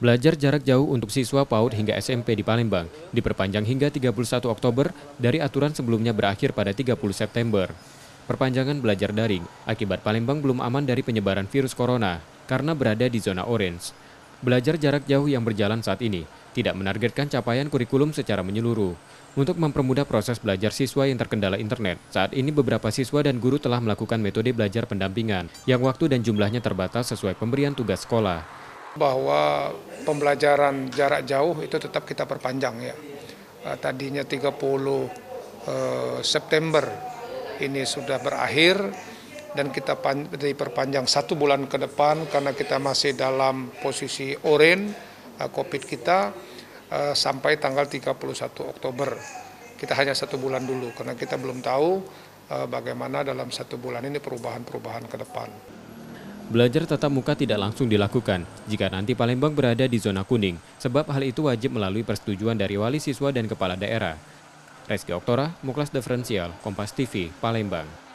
Belajar jarak jauh untuk siswa PAUD hingga SMP di Palembang diperpanjang hingga 31 Oktober dari aturan sebelumnya berakhir pada 30 September. Perpanjangan belajar daring akibat Palembang belum aman dari penyebaran virus corona karena berada di zona orange. Belajar jarak jauh yang berjalan saat ini tidak menargetkan capaian kurikulum secara menyeluruh. Untuk mempermudah proses belajar siswa yang terkendala internet, saat ini beberapa siswa dan guru telah melakukan metode belajar pendampingan yang waktu dan jumlahnya terbatas sesuai pemberian tugas sekolah. Bahwa pembelajaran jarak jauh itu tetap kita perpanjang ya. Eh, tadinya 30 eh, September ini sudah berakhir dan kita diperpanjang satu bulan ke depan karena kita masih dalam posisi orange eh, COVID kita sampai tanggal 31 Oktober. Kita hanya satu bulan dulu karena kita belum tahu bagaimana dalam satu bulan ini perubahan-perubahan ke depan. Belajar tatap muka tidak langsung dilakukan jika nanti Palembang berada di zona kuning, sebab hal itu wajib melalui persetujuan dari wali siswa dan kepala daerah. Reski Oktora, Muklas Deferensial, Kompas TV, Palembang.